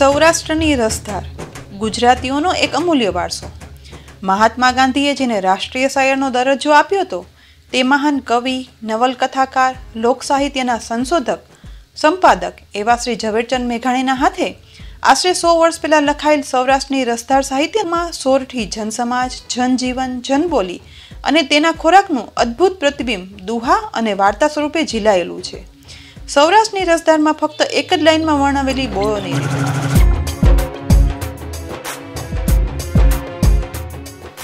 સૌરાષ્ટ્રની રસધાર ગુજરાતીઓનો એક અમૂલ્ય વારસો મહાત્મા ગાંધીએ જેને રાષ્ટ્રીય શાયરનો દરજ્જો આપ્યો હતો તે મહાન કવિ નવલકથાકાર લોકસાહિત્યના સંશોધક સંપાદક એવા શ્રી ઝવેરચંદ મેઘાણીના હાથે આશરે સો વર્ષ પહેલાં લખાયેલ સૌરાષ્ટ્રની રસધાર સાહિત્યમાં સોરઠી જનસમાજ જનજીવન જનબોલી અને તેના ખોરાકનું અદ્ભુત પ્રતિબિંબ દુહા અને વાર્તા સ્વરૂપે ઝીલાયેલું છે સૌરાષ્ટ્રની રસદારમાં ફક્ત એક જ લાઇનમાં વર્ણવેલી બોઓની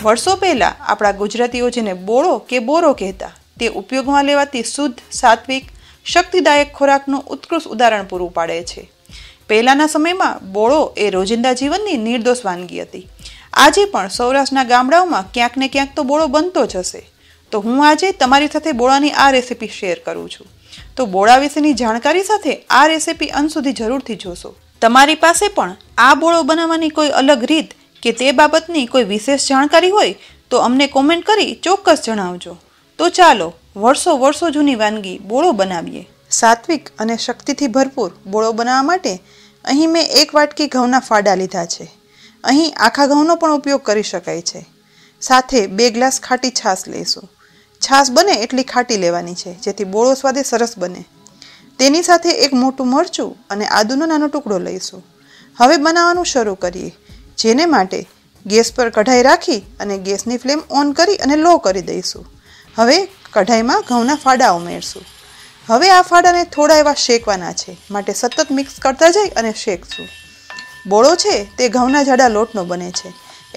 વર્ષો પહેલાં આપણા ગુજરાતીઓ જેને બોળો કે બોરો કહેતા તે ઉપયોગમાં લેવાતી શુદ્ધ સાત્વિક શક્તિદાયક ખોરાકનું ઉત્કૃષ્ટ ઉદાહરણ પૂરું પાડે છે પહેલાંના સમયમાં બોળો એ રોજિંદા જીવનની નિર્દોષ વાનગી હતી આજે પણ સૌરાષ્ટ્રના ગામડાઓમાં ક્યાંક ને ક્યાંક તો બોળો બનતો જ હશે તો હું આજે તમારી સાથે બોળાની આ રેસિપી શેર કરું છું તો બોળા વિશેની જાણકારી સાથે આ રેસીપી અંત સુધી જરૂરથી જોશો તમારી પાસે પણ આ બોળો બનાવવાની કોઈ અલગ રીત કે તે બાબતની કોઈ વિશેષ જાણકારી હોય તો અમને કોમેન્ટ કરી ચોક્કસ જણાવજો તો ચાલો વર્ષો વર્ષો જૂની વાનગી બોળો બનાવીએ સાત્વિક અને શક્તિથી ભરપૂર બોળો બનાવવા માટે અહીં મેં એક વાટકી ઘઉંના ફાડા લીધા છે અહીં આખા ઘઉંનો પણ ઉપયોગ કરી શકાય છે સાથે બે ગ્લાસ ખાટી છાશ લઈશું છાશ બને એટલી ખાટી લેવાની છે જેથી બોળો સ્વાદે સરસ બને તેની સાથે એક મોટું મરચું અને આદુનો નાનો ટુકડો લઈશું હવે બનાવવાનું શરૂ કરીએ જેને માટે ગેસ પર કઢાઈ રાખી અને ગેસની ફ્લેમ ઓન કરી અને લો કરી દઈશું હવે કઢાઈમાં ઘઉંના ફાડા ઉમેરશું હવે આ ફાડાને થોડા એવા શેકવાના છે માટે સતત મિક્સ કરતા જઈ અને શેકશું બોળો છે તે ઘઉંના જાડા લોટનો બને છે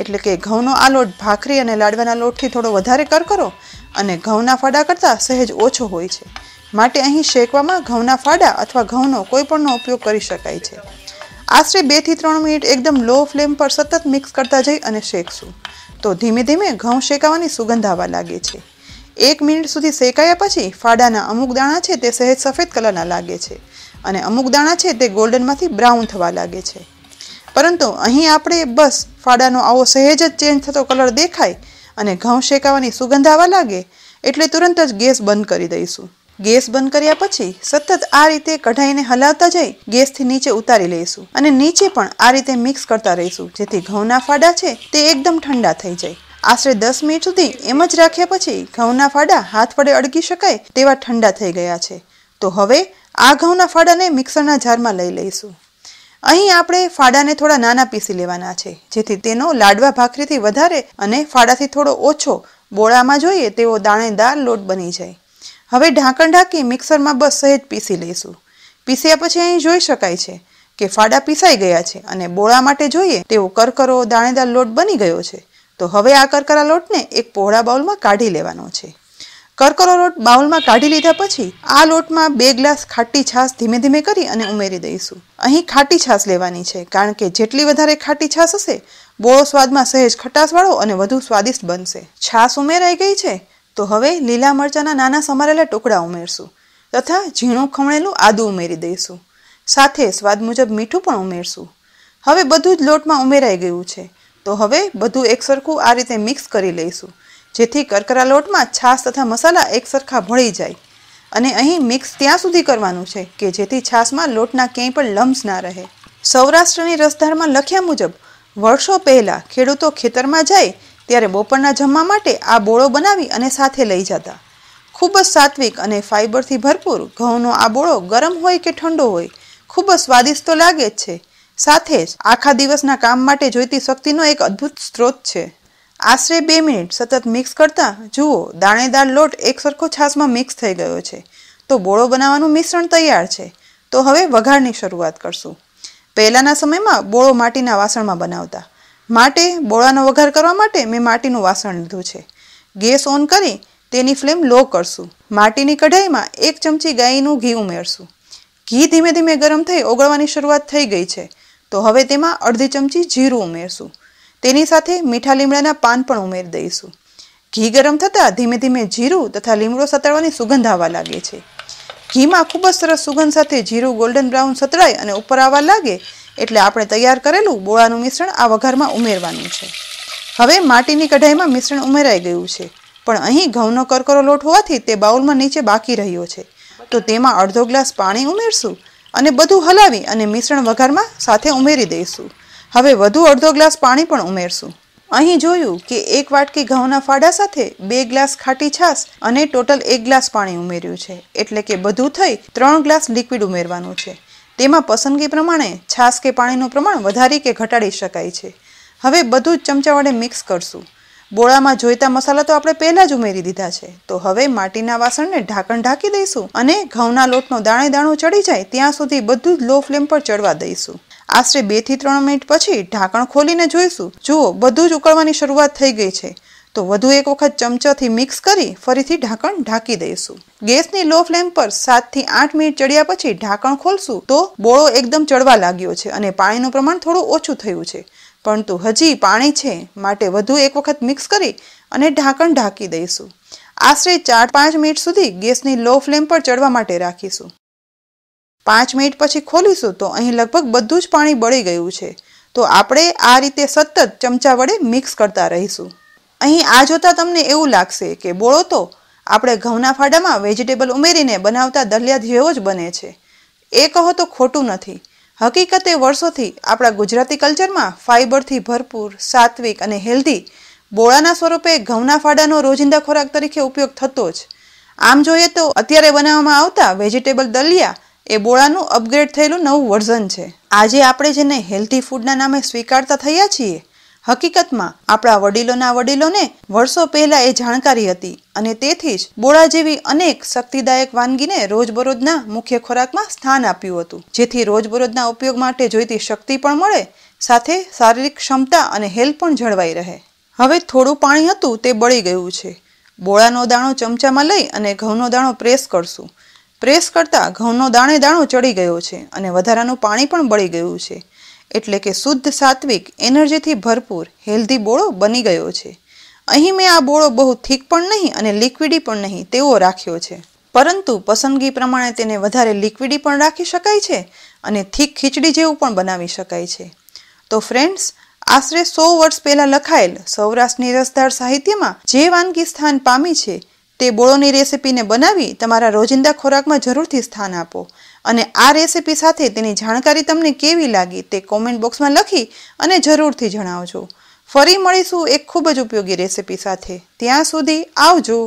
એટલે કે ઘઉંનો આ લોટ ભાખરી અને લાડવાના લોટથી થોડો વધારે કરકરો અને ઘઉંના ફાડા કરતાં સહેજ ઓછો હોય છે માટે અહીં શેકવામાં ઘઉંના ફાડા અથવા ઘઉંનો કોઈ પણનો ઉપયોગ કરી શકાય છે આશરે બેથી ત્રણ મિનિટ એકદમ લો ફ્લેમ પર સતત મિક્સ કરતા જઈ અને શેકશું તો ધીમે ધીમે ઘઉં શેકાવાની સુગંધ આવવા લાગે છે એક મિનિટ સુધી શેકાયા પછી ફાડાના અમુક દાણા છે તે સહેજ સફેદ કલરના લાગે છે અને અમુક દાણા છે તે ગોલ્ડનમાંથી બ્રાઉન થવા લાગે છે પરંતુ અહીં આપણે બસ ફાડાનો આવો સહેજ જ ચેન્જ થતો કલર દેખાય અને ઘઉં શેકાવાની સુગંધ આવવા લાગે એટલે તુરંત જ ગેસ બંધ કરી દઈશું ગેસ બંધ કર્યા પછી સતત આ રીતે કઢાઈને હલાવતા જઈ ગેસથી નીચે ઉતારી લઈશું અને નીચે પણ આ રીતે મિક્સ કરતા રહીશું જેથી ઘઉંના ફાડા છે તે એકદમ ઠંડા થઈ જાય આશરે દસ મિનિટ સુધી એમ જ રાખ્યા પછી ઘઉંના ફાડા હાથ વડે અડકી શકાય તેવા ઠંડા થઈ ગયા છે તો હવે આ ઘઉંના ફાડાને મિક્સરના જારમાં લઈ લઈશું અહીં આપણે ફાડાને થોડા નાના પીસી લેવાના છે જેથી તેનો લાડવા ભાખરીથી વધારે અને ફાડાથી થોડો ઓછો બોળામાં જોઈએ તેવો દાણેદાર લોટ બની જાય હવે ઢાંકણ ઢાંકી મિક્સરમાં બસ સહેજ પીસી લઈશું પીસ્યા પછી અહીં જોઈ શકાય છે કે ફાડા પીસાઈ ગયા છે અને બોળા માટે જોઈએ તેવો કરકરો દાણેદાર લોટ બની ગયો છે તો હવે આ કરકરા લોટને એક પહોળા બાઉલમાં કાઢી લેવાનો છે કરકરો લોટ બાઉલમાં કાઢી લીધા પછી આ લોટમાં બે ગ્લાસ ખાટી છાશ ધીમે ધીમે કરી અને ઉમેરી દઈશું અહીં ખાટી છાશ લેવાની છે કારણ કે જેટલી વધારે ખાટી છાશ હશે બોળો સ્વાદમાં સહેજ ખટાશવાળો અને વધુ સ્વાદિષ્ટ બનશે છાશ ઉમેરાઈ ગઈ છે તો હવે લીલા મરચાંના નાના સમારેલા ટુકડા ઉમેરશું તથા ઝીણું ખમણેલું આદું ઉમેરી દઈશું સાથે સ્વાદ મુજબ મીઠું પણ ઉમેરશું હવે બધું જ લોટમાં ઉમેરાઈ ગયું છે તો હવે બધું એકસરખું આ રીતે મિક્સ કરી લઈશું જેથી કરકરા લોટમાં છાશ તથા મસાલા એકસરખા ભળી જાય અને અહીં મિક્સ ત્યાં સુધી કરવાનું છે કે જેથી છાશમાં લોટના ક્યાંય પણ લમ્સ ના રહે સૌરાષ્ટ્રની રસધારમાં લખ્યા મુજબ વર્ષો પહેલાં ખેડૂતો ખેતરમાં જાય ત્યારે બપોરના જમવા માટે આ બોળો બનાવી અને સાથે લઈ જતા ખૂબ જ સાત્વિક અને ફાઇબરથી ભરપૂર ઘઉંનો આ બોળો ગરમ હોય કે ઠંડો હોય ખૂબ જ સ્વાદિષ્ટ તો લાગે જ છે સાથે જ આખા દિવસના કામ માટે જોઈતી શક્તિનો એક અદ્ભુત સ્ત્રોત છે આશરે બે મિનિટ સતત મિક્સ કરતાં જુઓ દાણેદાર લોટ એક સરખો છાશમાં મિક્સ થઈ ગયો છે તો બોળો બનાવવાનું મિશ્રણ તૈયાર છે તો હવે વઘારની શરૂઆત કરશું પહેલાંના સમયમાં બોળો માટીના વાસણમાં બનાવતા માટે બોળાનો વઘાર કરવા માટે મેં માટીનું વાસણ લીધું છે ગેસ ઓન કરી તેની ફ્લેમ લો કરશું માટીની કઢાઈમાં એક ચમચી ગાયનું ઘી ઉમેરશું ઘી ધીમે ધીમે ગરમ થઈ ઓગળવાની શરૂઆત થઈ ગઈ છે તો હવે તેમાં અડધી ચમચી જીરું ઉમેરશું તેની સાથે મીઠા લીમડાના પાન પણ ઉમેરી દઈશું ઘી ગરમ થતાં ધીમે ધીમે જીરું તથા લીમડો સતળવાની સુગંધ આવવા લાગે છે ઘીમાં ખૂબ જ સરસ સુગંધ સાથે જીરું ગોલ્ડન બ્રાઉન સતળાય અને ઉપર આવવા લાગે એટલે આપણે તૈયાર કરેલું બોળાનું મિશ્રણ આ વઘારમાં ઉમેરવાનું છે હવે માટીની કઢાઈમાં મિશ્રણ ઉમેરાઈ ગયું છે પણ અહીં ઘઉંનો કરકરો લોટ હોવાથી તે બાઉલમાં નીચે બાકી રહ્યો છે તો તેમાં અડધો ગ્લાસ પાણી ઉમેરશું અને બધું હલાવી અને મિશ્રણ વઘારમાં સાથે ઉમેરી દઈશું હવે વધુ અડધો ગ્લાસ પાણી પણ ઉમેરશું અહીં જોયું કે એક વાટકી ઘઉંના ફાડા સાથે બે ગ્લાસ ખાટી છાશ અને ટોટલ એક ગ્લાસ પાણી ઉમેર્યું છે એટલે કે બધું થઈ ત્રણ ગ્લાસ લિક્વિડ ઉમેરવાનું છે તેમાં પસંદગી પ્રમાણે છાશ કે પાણીનું પ્રમાણ વધારી કે ઘટાડી શકાય છે હવે બધું જ ચમચા વડે મિક્સ કરશું બોળામાં જોઈતા મસાલા તો આપણે પહેલાં જ ઉમેરી દીધા છે તો હવે માટીના વાસણને ઢાંકણ ઢાંકી દઈશું અને ઘઉંના લોટનો દાણે દાણો ચડી જાય ત્યાં સુધી બધું જ લો ફ્લેમ પર ચડવા દઈશું આશરે બે થી ત્રણ મિનિટ પછી ઢાંકણ ખોલીને જોઈશું જુઓ બધું જ ઉકળવાની શરૂઆત થઈ ગઈ છે તો વધુ એક વખત ચમચાથી મિક્સ કરી ફરીથી ઢાંકણ ઢાંકી દઈશું ગેસની લો ફ્લેમ પર સાતથી આઠ મિનિટ ચડ્યા પછી ઢાંકણ ખોલશું તો બોળો એકદમ ચડવા લાગ્યો છે અને પાણીનું પ્રમાણ થોડું ઓછું થયું છે પરંતુ હજી પાણી છે માટે વધુ એક વખત મિક્સ કરી અને ઢાંકણ ઢાંકી દઈશું આશરે ચાર પાંચ મિનિટ સુધી ગેસની લો ફ્લેમ પર ચડવા માટે રાખીશું પાંચ મિનિટ પછી ખોલીશું તો અહીં લગભગ બધું જ પાણી બળી ગયું છે તો આપણે આ રીતે સતત ચમચા વડે મિક્સ કરતા રહીશું અહીં આ જોતાં તમને એવું લાગશે કે બોળો તો આપણે ઘઉંના ફાડામાં વેજીટેબલ ઉમેરીને બનાવતા દલિયા જેવો જ બને છે એ કહો તો ખોટું નથી હકીકતે વર્ષોથી આપણા ગુજરાતી કલ્ચરમાં ફાઇબરથી ભરપૂર સાત્વિક અને હેલ્ધી બોળાના સ્વરૂપે ઘઉંના ફાડાનો રોજિંદા ખોરાક તરીકે ઉપયોગ થતો જ આમ જોઈએ તો અત્યારે બનાવવામાં આવતા વેજીટેબલ દલિયા એ બોળાનું અપગ્રેડ થયેલું નવું વર્ઝન છે આજે આપણે જેને હેલ્ધી ફૂડના નામે સ્વીકારતા થયા છીએ હકીકતમાં આપણા વડીલોના વડીલોને વર્ષો પહેલાં એ જાણકારી હતી અને તેથી જ બોળા જેવી અનેક શક્તિદાયક વાનગીને રોજબરોજના મુખ્ય ખોરાકમાં સ્થાન આપ્યું હતું જેથી રોજબરોજના ઉપયોગ માટે જોઈતી શક્તિ પણ મળે સાથે શારીરિક ક્ષમતા અને હેલ્થ પણ જળવાઈ રહે હવે થોડું પાણી હતું તે બળી ગયું છે બોળાનો દાણો ચમચામાં લઈ અને ઘઉંનો દાણો પ્રેસ કરશું પ્રેસ કરતાં ઘઉંનો દાણે દાણો ચડી ગયો છે અને વધારાનું પાણી પણ બળી ગયું છે એટલે કે શુદ્ધ સાત્વિક એનર્જીથી ભરપૂર હેલ્ધી બોળો બની ગયો છે અહીં મેં આ બોળો બહુ થીક પણ નહીં અને લિક્વિડી પણ નહીં તેવો રાખ્યો છે પરંતુ પસંદગી પ્રમાણે તેને વધારે લિક્વિડી પણ રાખી શકાય છે અને થીક ખીચડી જેવું પણ બનાવી શકાય છે તો ફ્રેન્ડ્સ આશરે સો વર્ષ પહેલાં લખાયેલ સૌરાષ્ટ્રની રસદાર સાહિત્યમાં જે વાનગી સ્થાન પામી છે તે બોળોની રેસીપીને બનાવી તમારા રોજિંદા ખોરાકમાં જરૂરથી સ્થાન આપો અને આ રેસીપી સાથે તેની જાણકારી તમને કેવી લાગી તે કોમેન્ટ બોક્સમાં લખી અને જરૂરથી જણાવજો ફરી મળીશું એક ખૂબ જ ઉપયોગી રેસીપી સાથે ત્યાં સુધી આવજો